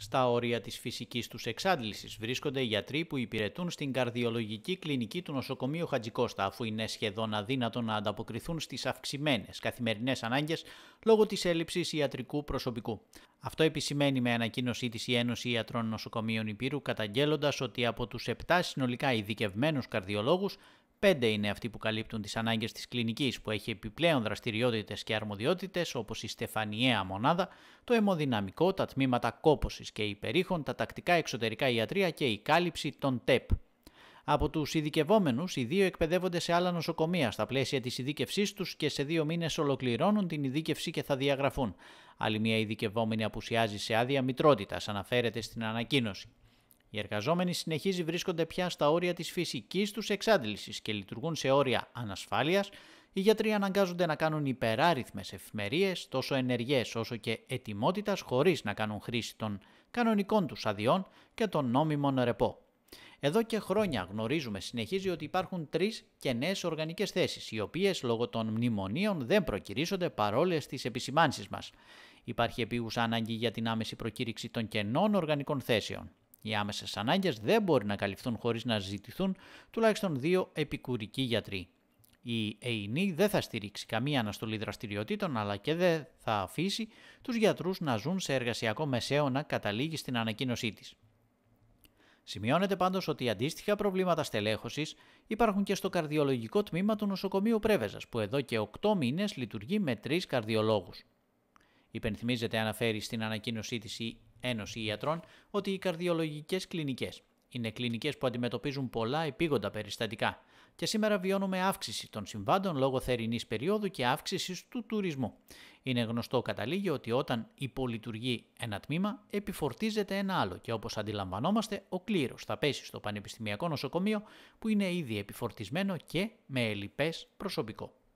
Στα όρια της φυσικής τους εξάντλησης βρίσκονται οι γιατροί που υπηρετούν στην καρδιολογική κλινική του νοσοκομείου Χατζικώστα, αφού είναι σχεδόν αδύνατο να ανταποκριθούν στις αυξημένες καθημερινές ανάγκες λόγω της έλλειψης ιατρικού προσωπικού. Αυτό επισημαίνει με ανακοίνωσή της η Ένωση Ιατρών Νοσοκομείων Υπήρου, καταγγέλλοντας ότι από τους 7 συνολικά ειδικευμένους καρδιολόγους, Πέντε είναι αυτοί που καλύπτουν τις ανάγκες της κλινικής που έχει επιπλέον δραστηριότητες και αρμοδιότητες, όπως η στεφανιαία μονάδα, το αιμοδυναμικό, τα τμήματα κόποση και υπερήχων, τα τακτικά εξωτερικά ιατρία και η κάλυψη των ΤΕΠ. Από τους ειδικευόμενους, οι δύο εκπαιδεύονται σε άλλα νοσοκομεία στα πλαίσια της ειδίκευσής τους και σε δύο μήνες ολοκληρώνουν την ειδίκευση και θα διαγραφούν. Άλλη μια ειδικευόμενη απουσιάζει σε άδεια μητρότητας, αναφέρεται στην ανακοίνωση. Οι εργαζόμενοι συνεχίζει βρίσκονται πια στα όρια της φυσικής τους εξάντλησης και λειτουργούν σε όρια ανασφάλειας. Οι γιατροί αναγκάζονται να κάνουν υπεράριθμες εφημερίες τόσο ενεργές όσο και ετοιμότητας, χωρίς να κάνουν χρήση των κανονικών τους αδειών και των νόμιμων ρεπό. Εδώ και χρόνια γνωρίζουμε συνεχίζει ότι υπάρχουν τρεις κενές οργανικές θέσεις οι οποίες λόγω των μνημονίων δεν προκυρήσονται παρόλες τις επισημάνσεις μας. Υπάρχει επίγουσα ανάγκη για την άμεση προκήρυξη των κενών οργανικών θέσεων. Οι άμεσες ανάγκες δεν μπορεί να καλυφθούν χωρίς να ζητηθούν τουλάχιστον δύο επικουρικοί γιατροί. Η ΕΙΝΗ e δεν θα στηρίξει καμία αναστολή δραστηριοτήτων αλλά και δεν θα αφήσει τους γιατρούς να ζουν σε εργασιακό μεσαίωνα καταλήγει στην ανακοίνωσή της. Σημειώνεται πάντως ότι αντίστοιχα προβλήματα στελέχωσης υπάρχουν και στο καρδιολογικό τμήμα του νοσοκομείου Πρέβεζας που εδώ και 8 μήνες λειτουργεί με 3 καρδιολόγους. Υπενθυμίζεται αναφέρει στην ανακοίνωσή της. η Ένωση Ιατρών ότι οι καρδιολογικές κλινικές είναι κλινικές που αντιμετωπίζουν πολλά επίγοντα περιστατικά και σήμερα βιώνουμε αύξηση των συμβάντων λόγω θερινής περίοδου και αύξηση του τουρισμού. Είναι γνωστό καταλήγει ότι όταν υπολειτουργεί ένα τμήμα, επιφορτίζεται ένα άλλο και όπως αντιλαμβανόμαστε, ο κλήρος θα πέσει στο Πανεπιστημιακό Νοσοκομείο που είναι ήδη επιφορτισμένο και με ελλειπές προσωπικό.